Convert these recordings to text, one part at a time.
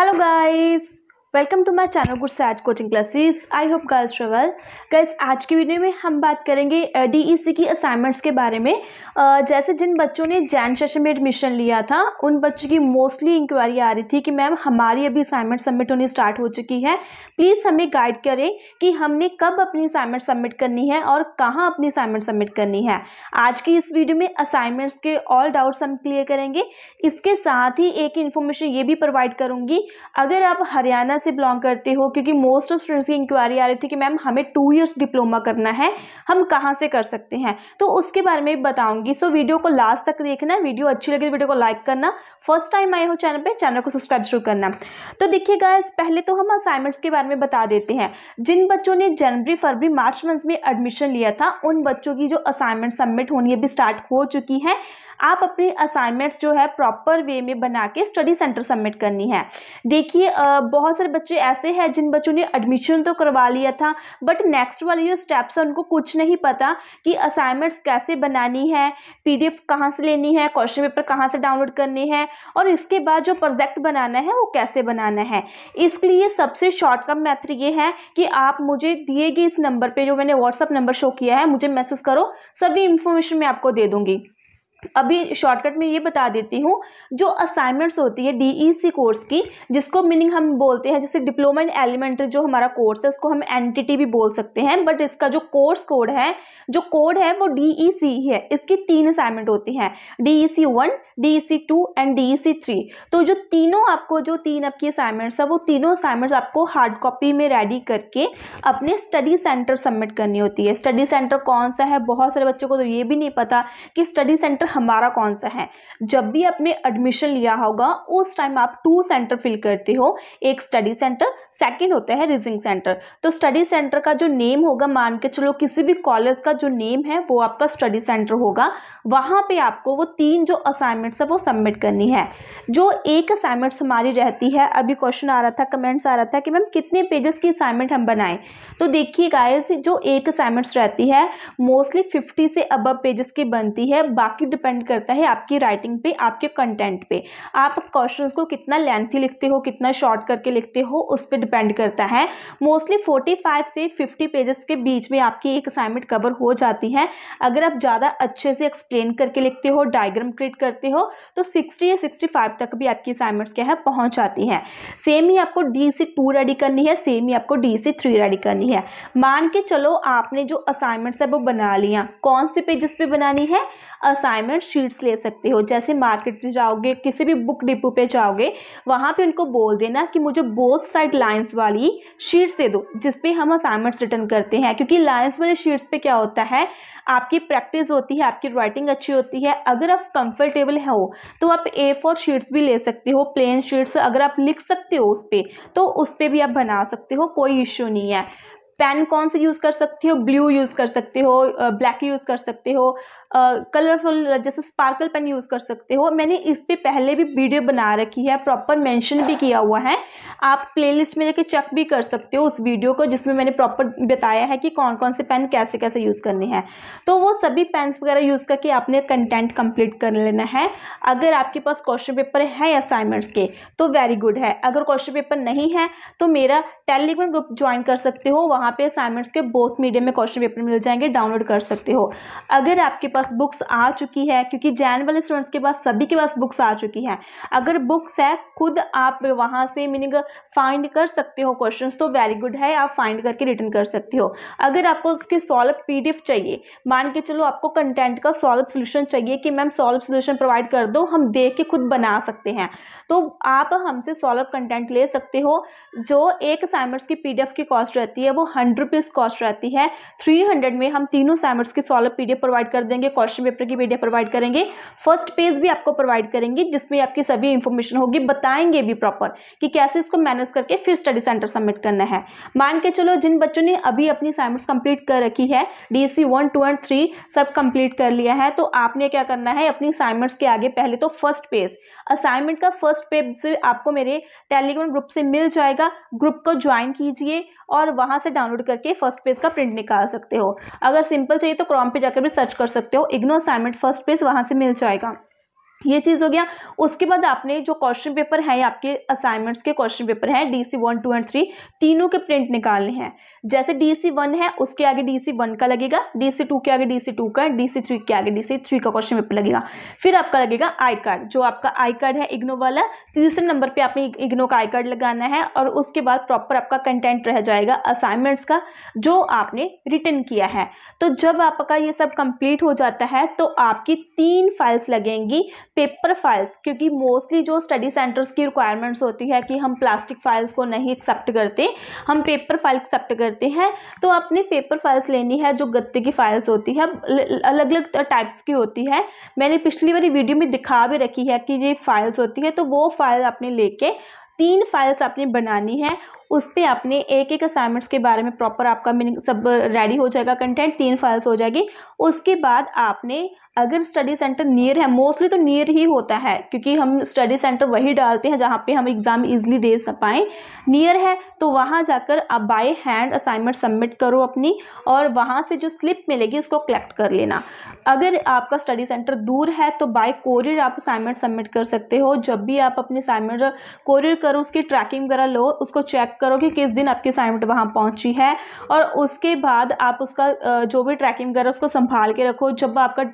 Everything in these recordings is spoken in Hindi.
hello guys welcome to my channel good sage coaching classes I hope girls travel girls आज की वीडियो में हम बात करेंगे डीईसी e की असाइनमेंट्स के बारे में जैसे जिन बच्चों ने जैन सेशन में एडमिशन लिया था उन बच्चों की मोस्टली इंक्वायरी आ रही थी कि मैम हमारी अभी असाइनमेंट सबमिट होनी स्टार्ट हो चुकी है प्लीज़ हमें गाइड करें कि हमने कब अपनी असाइनमेंट सबमिट करनी है और कहाँ अपनी असाइनमेंट सबमिट करनी है आज की इस वीडियो में असाइनमेंट्स के ऑल डाउट्स हम क्लियर करेंगे इसके साथ ही एक इन्फॉर्मेशन ये भी प्रोवाइड करूँगी अगर आप हरियाणा वजह से बिलोंग करते हो क्योंकि मोस्ट ऑफ स्टूडेंट्स की इंक्वायरी आ रही थी कि मैम हमें टू ईयर्स डिप्लोमा करना है हम कहाँ से कर सकते हैं तो उसके बारे में बताऊंगी सो वीडियो को लास्ट तक देखना वीडियो अच्छी लगी वीडियो तो को लाइक करना फर्स्ट टाइम आए हो चैनल पर चैनल को सब्सक्राइब जरूर करना तो देखिए गाइस पहले तो हम असाइनमेंट्स के बारे में बता देते हैं जिन बच्चों ने जनवरी फरवरी मार्च मंथ में एडमिशन लिया था उन बच्चों की जो असाइनमेंट सबमिट होनी अभी स्टार्ट हो चुकी है आप अपनी असाइनमेंट्स जो है प्रॉपर वे में बना के स्टडी सेंटर सबमिट करनी है देखिए बहुत सारे बच्चे ऐसे हैं जिन बच्चों ने एडमिशन तो करवा लिया था बट नेक्स्ट वाले जो स्टेप्स हैं उनको कुछ नहीं पता कि असाइनमेंट्स कैसे बनानी है एफ कहाँ से लेनी है क्वेश्चन पेपर कहाँ से डाउनलोड करनी है और इसके बाद जो प्रोजेक्ट बनाना है वो कैसे बनाना है इसके लिए सबसे शॉर्टकट मेथड ये है कि आप मुझे दिए गए इस नंबर पर जो मैंने व्हाट्सअप नंबर शो किया है मुझे मैसेज करो सभी इन्फॉर्मेशन मैं आपको दे दूँगी अभी शॉर्टकट में ये बता देती हूँ जो असाइनमेंट्स होती है डीईसी कोर्स e की जिसको मीनिंग हम बोलते हैं जैसे डिप्लोमा इन एलिमेंट्री जो हमारा कोर्स है उसको हम टी भी बोल सकते हैं बट इसका जो कोर्स कोड है जो कोड है वो डीईसी e है इसकी तीन असाइनमेंट होती हैं DEC one C two and C three तो जो तीनों आपको जो तीन आपकी असाइनमेंट्स है वो तीनों असाइनमेंट्स आपको हार्ड कॉपी में रेडी करके अपने स्टडी सेंटर सबमिट करनी होती है स्टडी सेंटर कौन सा है बहुत सारे बच्चों को तो ये भी नहीं पता कि स्टडी सेंटर हमारा कौन सा है जब भी आपने एडमिशन लिया होगा उस टाइम आप टू सेंटर फिल करते हो एक स्टडी सेंटर सेकंड होता है रीजिंग सेंटर तो स्टडी सेंटर का जो नेम होगा मान के चलो किसी भी कॉलेज का जो नेम है वो आपका स्टडी सेंटर होगा वहाँ पे आपको वो तीन जो असाइनमेंट्स है वो सबमिट करनी है जो एक असाइनमेंट्स हमारी रहती है अभी क्वेश्चन आ रहा था कमेंट्स आ रहा था कि मैम कितने पेजेस की असाइनमेंट हम बनाएं तो देखिए गाइस जो एक असाइनमेंट्स रहती है मोस्टली फिफ्टी से अब पेजेस की बनती है बाकी डिपेंड करता है आपकी राइटिंग पे आपके कंटेंट पे आप क्वेश्चंस को कितना लेंथी लिखते हो कितना शॉर्ट करके लिखते हो उस पर डिपेंड करता है मोस्टली फोर्टी फाइव से फिफ्टी पेजेस के बीच में आपकी एक असाइनमेंट कवर हो जाती है अगर आप ज़्यादा अच्छे से एक्सप्लेन करके लिखते हो डायग्राम क्रिएट करते हो तो सिक्सटी या सिक्सटी फाइव तक भी आपकी असाइनमेंट्स क्या है पहुँच जाती हैं सेम ही आपको डी सी टू रेडी करनी है सेम ही आपको डी सी थ्री रेडी करनी है मान के चलो आपने जो असाइनमेंट्स है वो बना लिया कौन से पेजेस पे बनानी है असाइनमेंट प्राइमर शीट्स ले सकते हो जैसे मार्केट में जाओगे किसी भी बुक डिपो पे जाओगे वहाँ पे उनको बोल देना कि मुझे बोथ साइड लाइन्स वाली शीट्स दे दो जिसपे हम असाइनमेंट्स रिटर्न करते हैं क्योंकि लाइन्स वाली शीट्स पे क्या होता है आपकी प्रैक्टिस होती है आपकी राइटिंग अच्छी होती है अगर आप कंफर्टेबल हो तो आप ए फोर शीट्स भी ले सकते हो प्लेन शीट्स अगर आप लिख सकते हो उस पर तो उस पर भी आप बना सकते हो कोई इश्यू नहीं है पेन कौन से यूज़ कर सकते हो ब्लू यूज़ कर सकते हो ब्लैक यूज़ कर सकते हो कलरफुल जैसे स्पार्कल पेन यूज़ कर सकते हो मैंने इस पर पहले भी वीडियो बना रखी है प्रॉपर मेंशन भी किया हुआ है आप प्लेलिस्ट में जाके चेक भी कर सकते हो उस वीडियो को जिसमें मैंने प्रॉपर बताया है कि कौन कौन से पेन कैसे कैसे यूज़ करने हैं तो वो सभी पेन्स वगैरह यूज़ करके आपने कंटेंट कम्प्लीट कर लेना है अगर आपके पास क्वेश्चन पेपर है असाइनमेंट्स के तो वेरी गुड है अगर क्वेश्चन पेपर नहीं है तो मेरा टेलीग्राम ग्रुप ज्वाइन कर सकते हो वहाँ वहाँ पे असाइनमेंट्स के बोथ मीडियम में क्वेश्चन पेपर मिल जाएंगे डाउनलोड कर सकते हो अगर आपके पास बुक्स आ चुकी है क्योंकि जैन वाले स्टूडेंट्स के पास सभी के पास बुक्स आ चुकी हैं अगर बुक्स है खुद आप वहाँ से मीनिंग फाइंड कर सकते हो क्वेश्चन तो वेरी गुड है आप फाइंड करके रिटर्न कर सकते हो अगर आपको उसके सॉल्व पी चाहिए मान के चलो आपको कंटेंट का सॉल्व सोल्यूशन चाहिए कि मैम सॉल्व सोल्यूशन प्रोवाइड कर दो हम देख के खुद बना सकते हैं तो आप हमसे सॉल्व कंटेंट ले सकते हो जो एक असाइनमेंट्स की पीडीएफ की कॉस्ट रहती है वो हंड्रेड रुपीज़ कॉस्ट रहती है थ्री हंड्रेड में हम तीनों सैमर्स की पी डी प्रोवाइड कर देंगे क्वेश्चन पेपर की पी प्रोवाइड करेंगे फर्स्ट पेज भी आपको प्रोवाइड करेंगे जिसमें आपकी सभी इन्फॉर्मेशन होगी बताएंगे भी प्रॉपर कि कैसे इसको मैनेज करके फिर स्टडी सेंटर सबमिट करना है मान के चलो जिन बच्चों ने अभी अपनी सैमर्स कंप्लीट कर रखी है D C one two and three सब कंप्लीट कर लिया है तो आपने क्या करना है अपनी असाइनमेंट्स के आगे पहले तो फर्स्ट पेज असाइनमेंट का फर्स्ट पेज आपको मेरे टेलीग्राम ग्रुप से मिल जाएगा ग्रुप को ज्वाइन कीजिए और वहां से डाउन डाउनलोड करके फर्स्ट पेज का प्रिंट निकाल सकते हो अगर सिंपल चाहिए तो क्रॉम पे जाकर भी सर्च कर सकते हो इग्नो असाइनमेंट फर्स्ट पेज वहाँ से मिल जाएगा ये चीज़ हो गया उसके बाद आपने जो क्वेश्चन पेपर है आपके असाइनमेंट्स के क्वेश्चन पेपर हैं DC one two and three तीनों के प्रिंट निकालने हैं जैसे डीसी वन है उसके आगे डीसी वन का लगेगा डी सी टू के आगे डीसी टू का डीसी थ्री के आगे डीसी थ्री का क्वेश्चन पेपर लगेगा फिर आपका लगेगा आई कार्ड जो आपका आई कार्ड है इग्नो वाला तीसरे नंबर पर आपने इग्नो का आई कार्ड लगाना है और उसके बाद प्रॉपर आपका कंटेंट रह जाएगा असाइनमेंट्स का जो आपने रिटर्न किया है तो जब आपका ये सब कंप्लीट हो जाता है तो आपकी तीन फाइल्स लगेंगी पेपर फाइल्स क्योंकि मोस्टली जो स्टडी सेंटर्स की रिक्वायरमेंट्स होती है कि हम प्लास्टिक फाइल्स को नहीं एक्सेप्ट करते हम पेपर फाइल एक्सेप्ट करते हैं तो आपने पेपर फाइल्स लेनी है जो गत्ते की फाइल्स होती है अलग अलग टाइप्स की होती है मैंने पिछली बारी वीडियो में दिखा भी रखी है कि ये फाइल्स होती है तो वो फाइल आपने लेके तीन फाइल्स आपने बनानी है उस पर आपने एक एक असाइनमेंट्स के बारे में प्रॉपर आपका मीनिंग सब रेडी हो जाएगा कंटेंट तीन फाइल्स हो जाएगी उसके बाद आपने अगर स्टडी सेंटर नियर है मोस्टली तो नियर ही होता है क्योंकि हम स्टडी सेंटर वही डालते हैं जहाँ पे हम एग्ज़ाम इजीली दे पाएँ नियर है तो वहाँ जाकर आप बाय हैंड असाइनमेंट सबमिट करो अपनी और वहाँ से जो स्लिप मिलेगी उसको कलेक्ट कर लेना अगर आपका स्टडी सेंटर दूर है तो बाय कोरियर आप असाइनमेंट सबमिट कर सकते हो जब भी आप अपनी असाइनमेंट कोरियर करो उसकी ट्रैकिंग वगैरह लो उसको चेक करो कि किस दिन आपकी असाइनमेंट वहाँ पहुँची है और उसके बाद आप उसका जो भी ट्रैकिंग वगैरह उसको संभाल के रखो जब आपका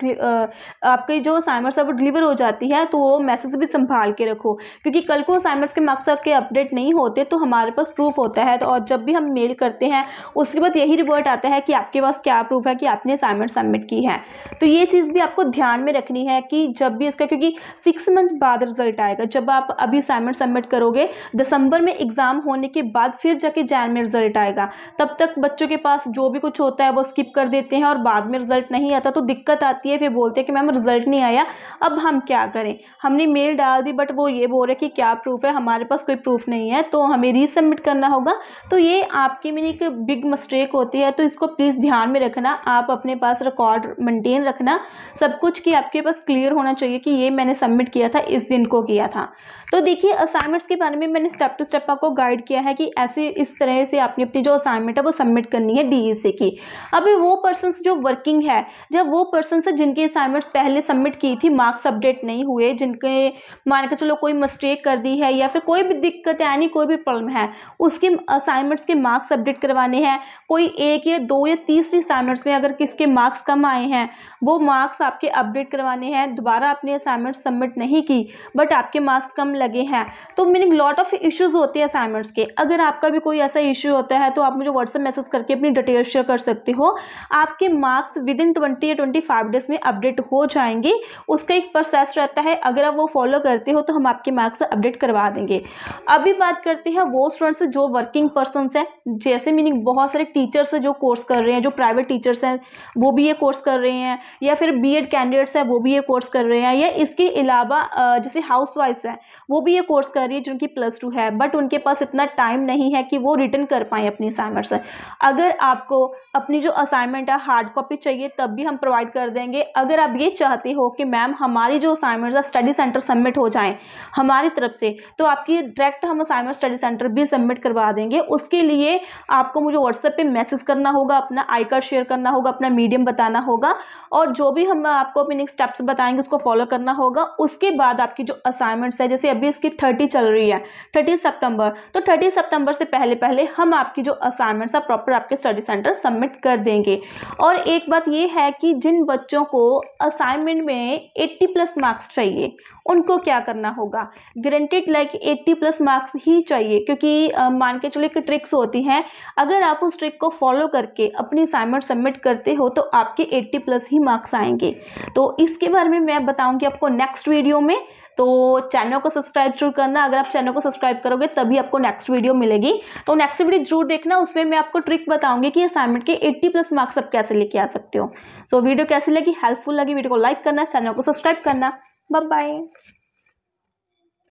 आपके जो असाइनमेंट्स है वो डिलीवर हो जाती है तो वो मैसेज भी संभाल के रखो क्योंकि कल को असाइनमेंट्स के मार्क्स आपके अपडेट नहीं होते तो हमारे पास प्रूफ होता है तो और जब भी हम मेल करते हैं उसके बाद यही रिवर्ट आता है कि आपके पास क्या प्रूफ है कि आपने असाइनमेंट सबमिट की है तो ये चीज़ भी आपको ध्यान में रखनी है कि जब भी इसका क्योंकि सिक्स मंथ बाद रिजल्ट आएगा जब आप अभी असाइनमेंट सबमिट करोगे दिसंबर में एग्ज़ाम होने के बाद फिर जाके जैन में रिजल्ट आएगा तब तक बच्चों के पास जो भी कुछ होता है वो स्किप कर देते हैं और बाद में रिजल्ट नहीं आता तो दिक्कत आती है फिर बोलते हैं कि मैम रिजल्ट नहीं आया अब हम क्या करें हमने मेल डाल दी बट वो ये बोल रहे कि क्या प्रूफ है हमारे पास कोई प्रूफ नहीं है तो हमें रीसबमिट करना होगा तो ये आपकी मेरी एक बिग मिस्टेक होती है तो इसको प्लीज़ ध्यान में रखना आप अपने पास रिकॉर्ड मेंटेन रखना सब कुछ कि आपके पास क्लियर होना चाहिए कि ये मैंने सबमिट किया था इस दिन को किया था तो देखिए असाइनमेंट्स के बारे में मैंने स्टेप टू स्टेप आपको गाइड किया है कि ऐसे इस तरह से आपने अपनी जो असाइनमेंट है वो सबमिट करनी है डी e की अभी वो पर्सन जो वर्किंग है जब वो पर्सन जिनके जिनकी असाइनमेंट्स पहले सबमिट की थी मार्क्स अपडेट नहीं हुए जिनके मान के चलो कोई मिस्टेक कर दी है या फिर कोई भी दिक्कत है यानी कोई भी प्रॉब्लम है उसके असाइनमेंट्स के मार्क्स अपडेट करवाने हैं कोई एक या दो या तीसरी असाइनमेंट्स में अगर किसके मार्क्स कम आए हैं वो मार्क्स आपके अपडेट करवाने हैं दोबारा आपने असाइनमेंट्स सबमिट नहीं की बट आपके मार्क्स कम लगे हैं तो मीनिंग लॉट ऑफ इश्यूज़ होते हैं असाइनमेंट्स के अगर आपका भी कोई ऐसा इशू होता है तो आप मुझे व्हाट्सअप मैसेज करके अपनी डिटेल शेयर कर सकते हो आपके मार्क्स विद इन ट्वेंटी या ट्वेंटी फाइव डेज में अपडेट हो जाएंगे उसका एक प्रोसेस रहता है अगर आप वो फॉलो करते हो तो हम आपके मार्क्स अपडेट करवा देंगे अभी बात करते हैं वो स्टूडेंट्स जो वर्किंग पर्सन है जैसे मीनिंग बहुत सारे टीचर्स जो कोर्स कर रहे हैं जो प्राइवेट टीचर्स हैं वो भी ये कोर्स कर रहे हैं या फिर बी कैंडिडेट्स हैं वो भी ये कोर्स कर रहे हैं या इसके अलावा जैसे हाउस वाइफ हैं वो भी ये कोर्स कर रही है जिनकी प्लस टू है बट उनके पास इतना टाइम नहीं है कि वो रिटर्न कर पाएँ अपनी असाइनमेंट्स अगर आपको अपनी जो असाइनमेंट है हार्ड कॉपी चाहिए तब भी हम प्रोवाइड कर देंगे अगर आप ये चाहते हो कि मैम हमारी जो असाइनमेंट स्टडी सेंटर सबमिट हो जाएँ हमारी तरफ से तो आपकी डायरेक्ट हम असाइनमेंट स्टडी सेंटर भी सबमिट करवा देंगे उसके लिए आपको मुझे व्हाट्सएप पे मैसेज करना होगा अपना आई कार्ड शेयर करना होगा अपना मीडियम बताना होगा और जो भी हम आपको अपने नेक्स्ट स्टेप्स बताएंगे उसको फॉलो करना होगा उसके बाद आपकी जो असाइनमेंट्स है जैसे अभी इसकी थर्टी चल रही है थर्टी सितंबर तो थर्टी सितंबर से पहले पहले हम आपकी जो असाइनमेंट्स है प्रॉपर आपके स्टडी सेंटर सबमिट कर देंगे और एक बात ये है कि जिन बच्चों को असाइनमेंट में 80 प्लस मार्क्स चाहिए उनको क्या करना होगा ग्रेंटेड लाइक 80 प्लस मार्क्स ही चाहिए क्योंकि मान के चलो एक ट्रिक्स होती हैं अगर आप उस ट्रिक को फॉलो करके अपनी असाइनमेंट सबमिट करते हो तो आपके 80 प्लस ही मार्क्स आएंगे तो इसके बारे में मैं बताऊंगी आपको नेक्स्ट वीडियो में तो चैनल को सब्सक्राइब जरूर करना अगर आप चैनल को सब्सक्राइब करोगे तभी आपको नेक्स्ट वीडियो मिलेगी तो नेक्स्ट वीडियो जरूर देखना उसमें मैं आपको ट्रिक बताऊंगी कि असाइनमेंट के एट्टी प्लस मार्क्स आप कैसे लेके आ सकते हो सो so, वीडियो कैसी लगी हेल्पफुल लगी वीडियो को लाइक करना चैनल को सब्सक्राइब करना बाय बाय